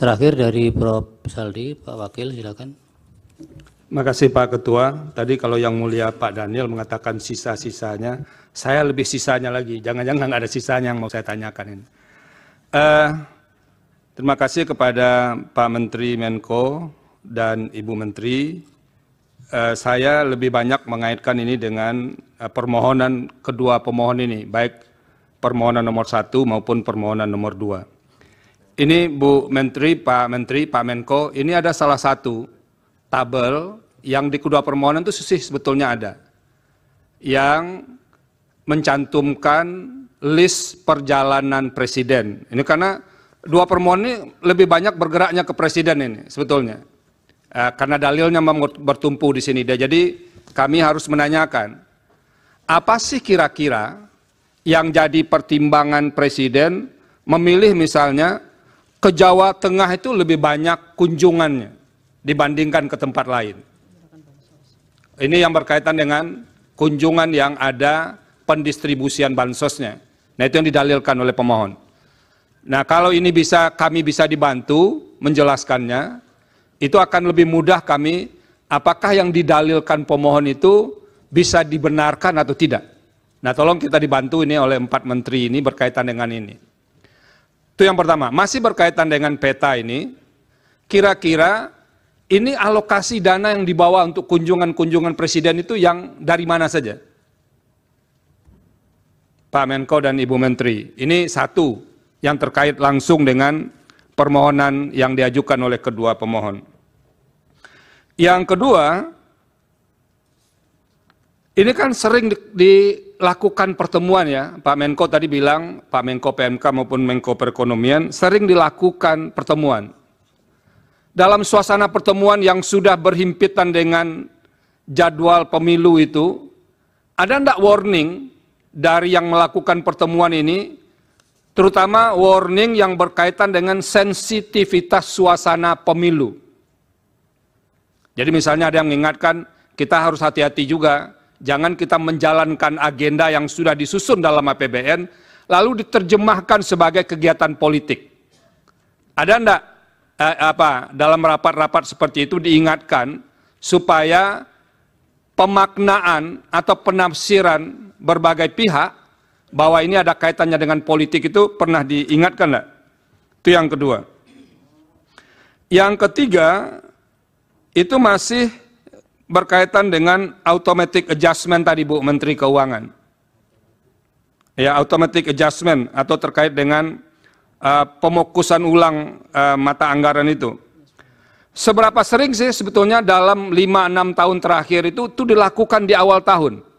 Terakhir dari Prof. Saldi, Pak Wakil, silakan. Terima kasih Pak Ketua. Tadi kalau yang mulia Pak Daniel mengatakan sisa-sisanya, saya lebih sisanya lagi. Jangan-jangan ada sisanya yang mau saya tanyakan ini. Uh, terima kasih kepada Pak Menteri Menko dan Ibu Menteri. Uh, saya lebih banyak mengaitkan ini dengan uh, permohonan kedua pemohon ini, baik permohonan nomor satu maupun permohonan nomor dua ini Bu Menteri, Pak Menteri, Pak Menko, ini ada salah satu tabel yang di kedua permohonan itu sih sebetulnya ada. Yang mencantumkan list perjalanan presiden. Ini karena dua permohonan ini lebih banyak bergeraknya ke presiden ini sebetulnya. Eh, karena dalilnya bertumpu di sini. Jadi kami harus menanyakan, apa sih kira-kira yang jadi pertimbangan presiden memilih misalnya ke Jawa Tengah itu lebih banyak kunjungannya dibandingkan ke tempat lain. Ini yang berkaitan dengan kunjungan yang ada pendistribusian bansosnya. Nah itu yang didalilkan oleh pemohon. Nah kalau ini bisa kami bisa dibantu menjelaskannya, itu akan lebih mudah kami apakah yang didalilkan pemohon itu bisa dibenarkan atau tidak. Nah tolong kita dibantu ini oleh empat menteri ini berkaitan dengan ini. Itu yang pertama. Masih berkaitan dengan peta ini, kira-kira ini alokasi dana yang dibawa untuk kunjungan-kunjungan presiden itu yang dari mana saja? Pak Menko dan Ibu Menteri. Ini satu yang terkait langsung dengan permohonan yang diajukan oleh kedua pemohon. Yang kedua, ini kan sering di, di lakukan pertemuan ya, Pak Menko tadi bilang, Pak Menko PMK maupun Menko Perekonomian sering dilakukan pertemuan. Dalam suasana pertemuan yang sudah berhimpitan dengan jadwal pemilu itu, ada enggak warning dari yang melakukan pertemuan ini, terutama warning yang berkaitan dengan sensitivitas suasana pemilu. Jadi misalnya ada yang mengingatkan, kita harus hati-hati juga, Jangan kita menjalankan agenda yang sudah disusun dalam APBN, lalu diterjemahkan sebagai kegiatan politik. Ada enggak eh, apa dalam rapat-rapat seperti itu diingatkan supaya pemaknaan atau penafsiran berbagai pihak bahwa ini ada kaitannya dengan politik itu pernah diingatkan enggak? Itu yang kedua. Yang ketiga itu masih berkaitan dengan automatic adjustment tadi Bu Menteri Keuangan. Ya, automatic adjustment atau terkait dengan uh, pemokusan ulang uh, mata anggaran itu. Seberapa sering sih sebetulnya dalam 5-6 tahun terakhir itu itu dilakukan di awal tahun?